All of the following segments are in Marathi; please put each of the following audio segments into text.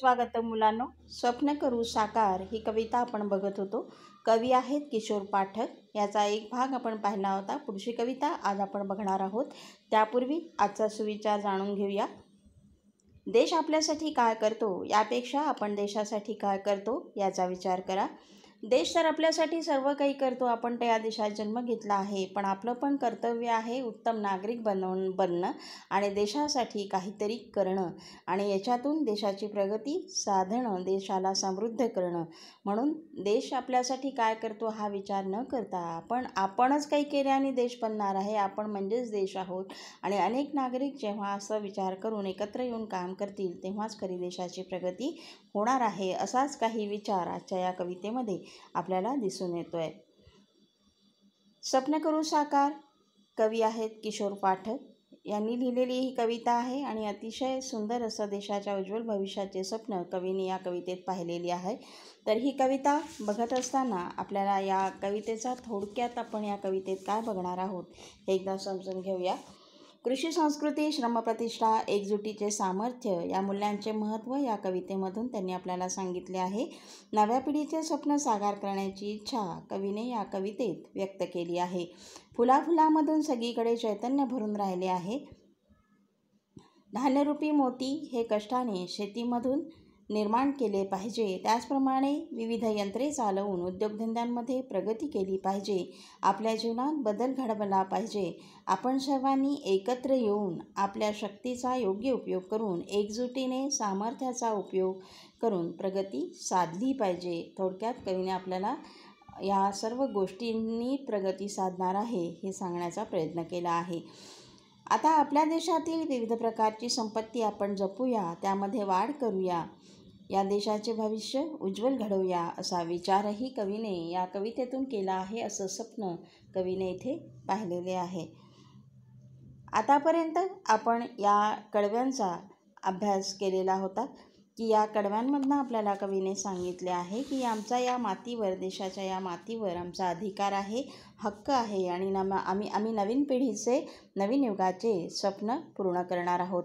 स्वागत मुलांनो स्वप्न करू साकार ही कविता आपण बघत होतो कवी आहेत किशोर पाठक याचा एक भाग आपण पाहिला होता पुढची कविता आज आपण बघणार आहोत त्यापूर्वी आजचा सुविचार जाणून घेऊया देश आपल्यासाठी काय करतो यापेक्षा आपण देशासाठी काय करतो याचा विचार करा देश तर आपल्यासाठी सर्व काही करतो आपण या देशात जन्म घेतला आहे पण आपलं पण कर्तव्य आहे उत्तम नागरिक बनवून बनणं आणि देशासाठी काहीतरी करणं आणि याच्यातून देशाची प्रगती साधणं देशाला समृद्ध करणं म्हणून देश आपल्यासाठी काय करतो हा विचार न करता आपण आपणच काही केल्याने देश बनणार आहे आपण म्हणजेच देश आहोत आणि अनेक नागरिक जेव्हा असं विचार करून एकत्र येऊन काम करतील तेव्हाच खरी देशाची प्रगती होणार आहे असाच काही विचार आजच्या या कवितेमध्ये आपल्याला दिसून येतो आहे स्वप्न करू साकार कवी आहेत किशोर पाठक यांनी लिहिलेली ही कविता आहे आणि अतिशय सुंदर असं देशाच्या उज्ज्वल भविष्याचे स्वप्न कवीने या कवितेत पाहिलेली आहे तर ही कविता बघत असताना आपल्याला या कवितेचा थोडक्यात आपण या कवितेत काय बघणार आहोत हे एकदा समजून घेऊया कृषी संस्कृती श्रमप्रतिष्ठा एकजुटीचे सामर्थ्य या मूल्यांचे महत्त्व या कवितेमधून त्यांनी आपल्याला सांगितले आहे नव्या पिढीचे स्वप्न साकार करण्याची इच्छा कवीने या कवितेत व्यक्त केली आहे फुलाफुलामधून सगळीकडे चैतन्य भरून राहिले आहे धान्यरूपी मोती हे कष्टाने शेतीमधून निर्माण केले पाहिजे त्याचप्रमाणे विविध यंत्रे चालवून उद्योगधंद्यांमध्ये प्रगती केली पाहिजे आपल्या जीवनात बदल घडवला पाहिजे आपण सर्वांनी एकत्र येऊन आपल्या शक्तीचा योग्य उपयोग करून एकजुटीने सामर्थ्याचा उपयोग करून प्रगती साधली पाहिजे थोडक्यात कवीने आपल्याला या सर्व गोष्टींनी प्रगती साधणार आहे हे सांगण्याचा प्रयत्न केला आहे आता आपल्या देशातील विविध प्रकारची संपत्ती आपण जपूया त्यामध्ये वाढ करूया या देशाचे भविष्य उज्ज्वल घडवूया असा विचारही कवीने या कवितेतून केला आहे असं स्वप्न कवीने इथे पाहिलेले आहे आतापर्यंत आपण या कडव्यांचा अभ्यास केलेला होता की या कडव्यांमधनं आपल्याला कवीने सांगितले आहे की आमचा या मातीवर देशाच्या या मातीवर आमचा अधिकार आहे हक्क आहे आणि नम आम्ही आम्ही नवीन पिढीचे नवीन युगाचे स्वप्न पूर्ण करणार आहोत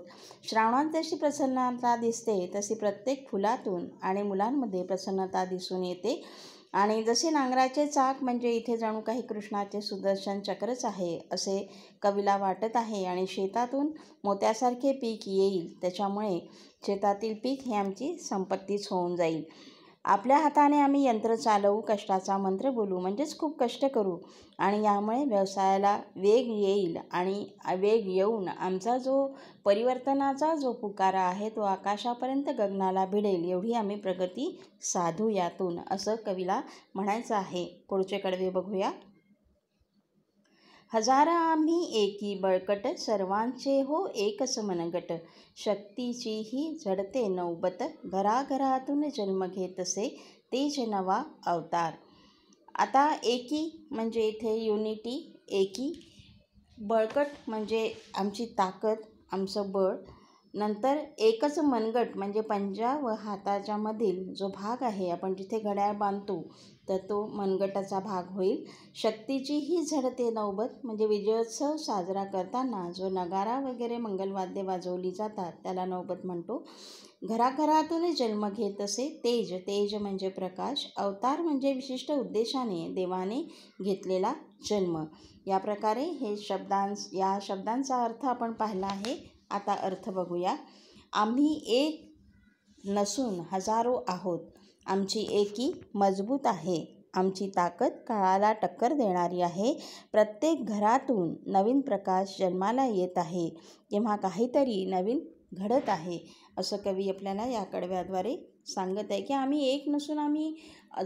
श्रावणात जशी प्रसन्नता दिसते तशी प्रत्येक फुलातून आणि मुलांमध्ये प्रसन्नता दिसून येते आणि जसे नांगराचे चाक म्हणजे इथे जाणू काही कृष्णाचे सुदर्शन चक्रच आहे असे कवीला वाटत आहे आणि शेतातून मोत्यासारखे पीक येईल त्याच्यामुळे शेतातील पीक हे आमची संपत्तीच होऊन जाईल आपल्या हाताने आम्ही यंत्र चालवू कष्टाचा मंत्र बोलू म्हणजेच खूप कष्ट करू आणि यामुळे व्यवसायाला वेग येईल आणि वेग येऊन आमचा जो परिवर्तनाचा जो पुकारा आहे तो आकाशापर्यंत गगनाला भिडेल एवढी आम्ही प्रगती साधू यातून असं कवीला म्हणायचं आहे पुढचे कडवे बघूया हजारा आम्ही एकी बळकट सर्वांचे हो एक समनगट, शक्तीची ही झडते नौबत घराघरातून जन्म घेत असे ते नवा अवतार आता एकी म्हणजे इथे युनिटी एकी बळकट म्हणजे आमची ताकद आमचं बळ नंतर एकच मनगट म्हणजे पंजा व हाताच्यामधील जो भाग आहे आपण जिथे घड्याळ बांधतो तर तो मनगटाचा भाग होईल शक्तीची ही झडते नौबत म्हणजे विजयोत्सव साजरा करताना जो नगारा वगैरे मंगलवाद्य वाजवली जातात त्याला नौबत म्हणतो घराघरातून जन्म घेत असे तेज तेज म्हणजे प्रकाश अवतार म्हणजे विशिष्ट उद्देशाने देवाने घेतलेला जन्म या प्रकारे हे शब्दांस या शब्दांचा अर्थ आपण पाहिला आहे आता अर्थ बघूया आम्ही एक नसून हजारो आहोत आमची एकी मजबूत आहे आमची ताकद काळाला टक्कर देणारी आहे प्रत्येक घरातून नवीन प्रकाश जन्माला येत आहे किंवा काहीतरी नवीन घडत आहे असं कवी आपल्याला या कडव्याद्वारे सांगत आहे की आम्ही एक नसून आम्ही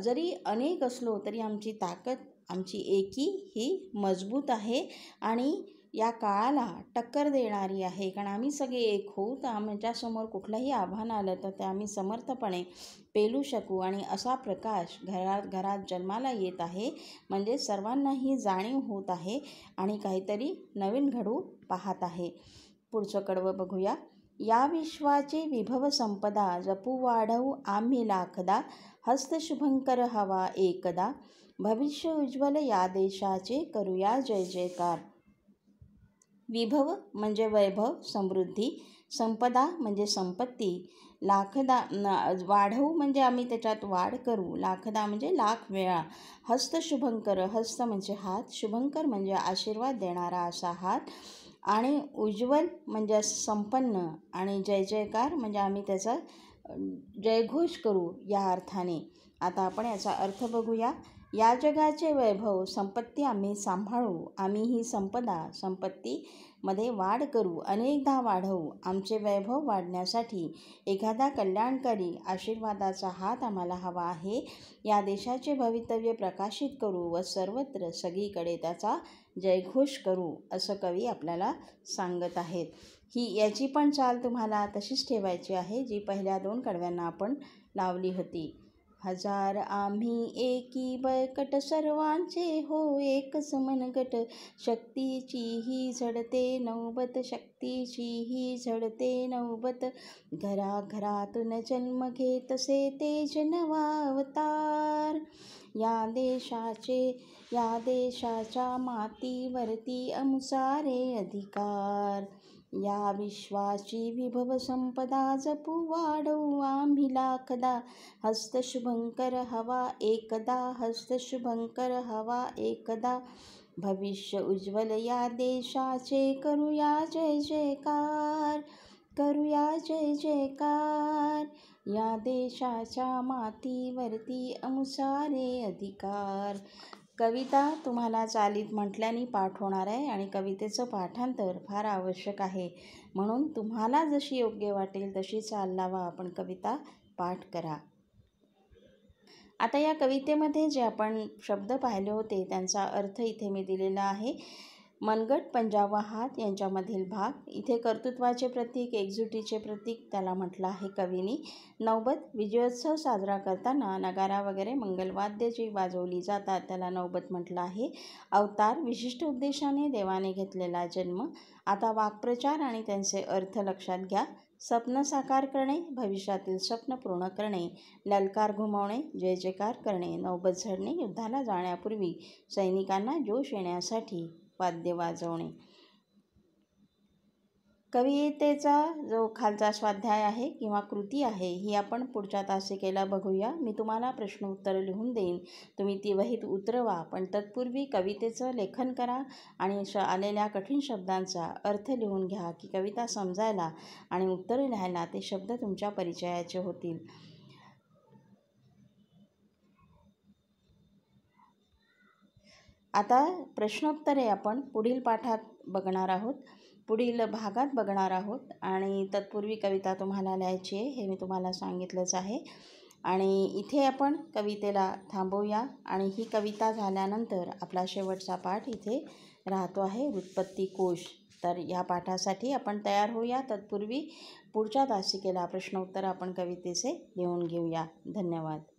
जरी अनेक असलो तरी आमची ताकद आमची एकी ही मजबूत आहे आणि या काळाला टक्कर देणारी आहे कारण आम्ही सगळे एक होऊ तर आमच्यासमोर कुठलंही आव्हान आलं तर ते आम्ही समर्थपणे पेलू शकू आणि असा प्रकाश घरात घरात जन्माला येत आहे म्हणजे सर्वांना ही जाणीव होत आहे आणि काहीतरी नवीन घडू पाहत आहे पुढचं कडवं बघूया या विश्वाची विभव संपदा जपू वाढवू आम्ही लाखदा हस्तशुभंकर हवा एकदा भविष्य उज्ज्वल या देशाचे करूया जय जयकार विभव म्हणजे वैभव समृद्धी संपदा म्हणजे संपत्ती लाखदा वाढवू म्हणजे आम्ही त्याच्यात वाढ करू लाखदा म्हणजे लाख वेळा हस्त शुभंकर हस्त म्हणजे हात शुभंकर म्हणजे आशीर्वाद देणारा असा हात आणि उज्ज्वल म्हणजे संपन्न आणि जय जयकार म्हणजे आम्ही त्याचा जयघोष करू या अर्थाने आता आपण याचा अर्थ बघूया या जगाचे वैभव संपत्ती आम्ही सांभाळू आम्ही ही संपदा संपत्तीमध्ये वाढ करू अनेकदा वाढवू आमचे वैभव वाढण्यासाठी एखादा कल्याणकारी आशीर्वादाचा हात आम्हाला हवा आहे या देशाचे भवितव्य प्रकाशित करू व सर्वत्र सगळीकडे त्याचा जयघोष करू असं कवी आपल्याला सांगत आहेत ही याची पण चाल तुम्हाला तशीच ठेवायची आहे जी पहिल्या दोन कडव्यांना आपण लावली होती हजार आम्ही एकी बळकट सर्वांचे हो एक समन गट, शक्तीची ही झडते नौबत शक्तीची ही झडते नौबत घराघरातून जन्म घेतसे ते जनवावतार या देशाचे या देशाच्या मातीवरती अनुसारे अधिकार या विश्वाची विभव संपदा जपू वाढवू आम्ही लाखदा हस्तशुभंकर हवा एकदा हस्तशुभंकर हवा एकदा भविष्य उज्ज्वल या देशाचे करूया जय जयकार करूया जय जयकार या देशाच्या मातीवरती अनुसारे अधिकार कविता तुम्हाला चालीत म्हटल्याने पाठ होणार आहे आणि कवितेचं पाठांतर फार आवश्यक आहे म्हणून तुम्हाला जशी योग्य वाटेल तशी चाल लावा आपण कविता पाठ करा आता या कवितेमध्ये जे आपण शब्द पाहिले होते त्यांचा अर्थ इथे मी दिलेला आहे मनगट पंजाब हात यांच्यामधील भाग इथे कर्तृत्वाचे प्रतीक एकजुटीचे प्रतीक त्याला म्हटलं आहे कवीनी नौबत विजयोत्सव साजरा करताना नगारा वगैरे मंगलवाद्य जी वाजवली जातात त्याला नौबत म्हटलं आहे अवतार विशिष्ट उद्देशाने देवाने घेतलेला जन्म आता वाक्प्रचार आणि त्यांचे अर्थ लक्षात घ्या स्वप्न साकार करणे भविष्यातील स्वप्न पूर्ण करणे ललकार घुमावणे जय जयकार करणे नौबत झडणे युद्धाला जाण्यापूर्वी सैनिकांना जोश येण्यासाठी वाद्य वाजवणे कवितेचा जो खालचा स्वाध्याय आहे किंवा कृती आहे ही आपण पुढच्या तासिकेला बघूया मी तुम्हाला प्रश्न उत्तर लिहून देईन तुम्ही ती वहीत उतरवा पण तत्पूर्वी कवितेचं लेखन करा आणि श आलेल्या कठीण शब्दांचा अर्थ लिहून घ्या की कविता समजायला आणि उत्तर लिहायला ते शब्द तुमच्या परिचयाचे होतील आता प्रश्नोत्तरे आपण पुढील पाठात बघणार आहोत पुढील भागात बघणार आहोत आणि तत्पूर्वी कविता तुम्हाला लिहायची आहे हे मी तुम्हाला सांगितलंच आहे आणि इथे आपण कवितेला थांबवूया आणि ही कविता झाल्यानंतर आपला शेवटचा पाठ इथे राहतो आहे उत्पत्ती कोश तर या पाठासाठी आपण तयार होऊया तत्पूर्वी पुढच्या तासिकेला प्रश्नोत्तर आपण कवितेचे लिहून घेऊया धन्यवाद